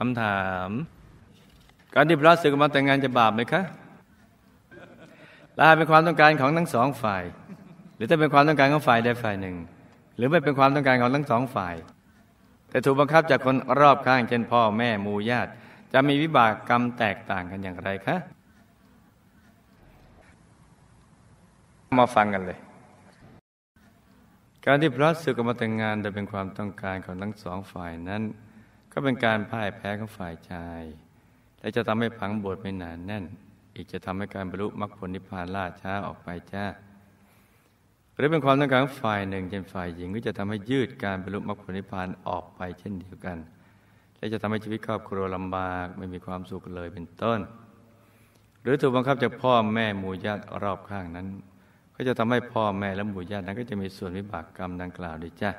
คำถาม การที่พระสึกมาแต่งงานจะบาปไหมคะถ้าเป็นความต้องการของทั้งสองฝ่าย หรือถ้าเป็นความต้องการของฝ่ายใดฝ่ายหนึ่ง หรือไม่เป็นความต้องการของทั้งสองฝ่าย แต่ถูกบังคับจากคนรอบข้างเช่นพ่อแม่มูญาติ จะมีวิบากกรรมแตกต่างกันอย่างไรคะมาฟังกันเลย การที่พระสึกมาแต่งงานจะเป็นความต้องการของทั้งสองฝ่ายนั้นก็เป็นการพ่ายแพ้ของฝ่ายชาย และจะทำให้พังบทไม่หนานแน่น อีกจะทำให้การบรรลุมรรคผลนิพพานล่าช้าออกไปจ้าหรือเป็นความต้องการฝ่ายหนึ่งเช่นฝ่ายหญิง ก็จะทำให้ยืดการบรรลุมรรคผลนิพพานออกไปเช่นเดียวกัน และจะทำให้ชีวิตครอบครัวลำบากไม่มีความสุขเลยเป็นต้น หรือถูกบังคับจากพ่อแม่หมู่ญาติรอบข้างนั้น ก็จะทำให้พ่อแม่และหมู่ญาตินั้น ก็จะมีส่วนวิบากกรรมดังกล่าวด้วยจ้า